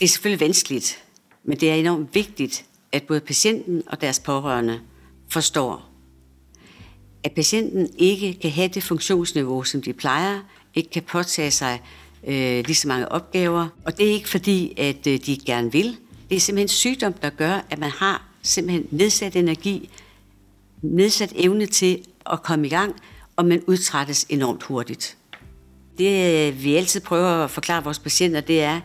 Det er selvfølgelig vanskeligt, men det er enormt vigtigt, at både patienten og deres pårørende forstår, at patienten ikke kan have det funktionsniveau, som de plejer, ikke kan påtage sig øh, lige så mange opgaver. Og det er ikke fordi, at øh, de gerne vil. Det er simpelthen sygdom, der gør, at man har simpelthen nedsat energi, nedsat evne til at komme i gang, og man udtrættes enormt hurtigt. Det øh, vi altid prøver at forklare vores patienter, det er,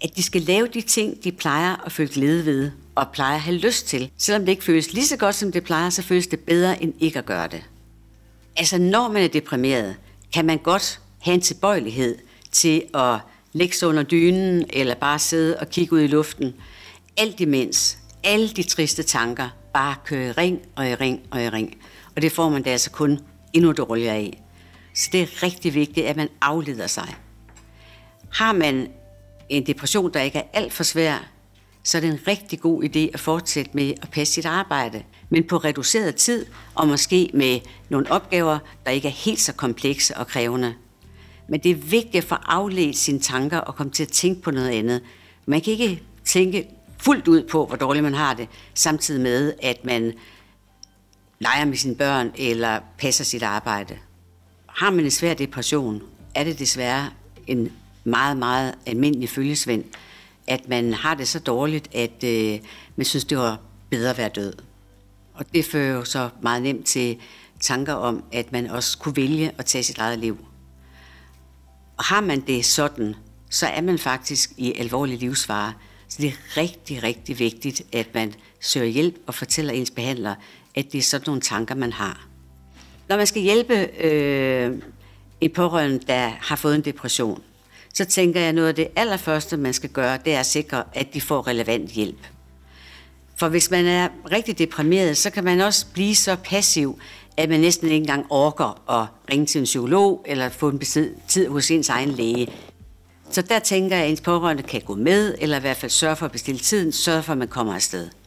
at de skal lave de ting, de plejer at føle glæde ved og plejer at have lyst til. Selvom det ikke føles lige så godt, som det plejer, så føles det bedre end ikke at gøre det. Altså når man er deprimeret, kan man godt have en tilbøjelighed til at lægge sig under dynen eller bare sidde og kigge ud i luften. Alt imens, alle de triste tanker bare kører i ring og i ring og i ring. Og det får man da altså kun endnu dårligere af. Så det er rigtig vigtigt, at man afleder sig. Har man en depression, der ikke er alt for svær, så er det en rigtig god idé at fortsætte med at passe sit arbejde, men på reduceret tid og måske med nogle opgaver, der ikke er helt så komplekse og krævende. Men det er vigtigt at få afledt sine tanker og komme til at tænke på noget andet. Man kan ikke tænke fuldt ud på, hvor dårligt man har det, samtidig med, at man leger med sine børn eller passer sit arbejde. Har man en svær depression, er det desværre en meget, meget almindelig følgesvend, at man har det så dårligt, at øh, man synes, det var bedre at være død. Og det fører jo så meget nemt til tanker om, at man også kunne vælge at tage sit eget liv. Og har man det sådan, så er man faktisk i alvorlig livsfare. Så det er rigtig, rigtig vigtigt, at man søger hjælp og fortæller ens behandler, at det er sådan nogle tanker, man har. Når man skal hjælpe øh, en pårørende, der har fået en depression, så tænker jeg, at noget af det allerførste, man skal gøre, det er at sikre, at de får relevant hjælp. For hvis man er rigtig deprimeret, så kan man også blive så passiv, at man næsten ikke engang orker at ringe til en psykolog eller få en besid, tid hos ens egen læge. Så der tænker jeg, at ens pårørende kan gå med, eller i hvert fald sørge for at bestille tiden, sørge for, at man kommer afsted.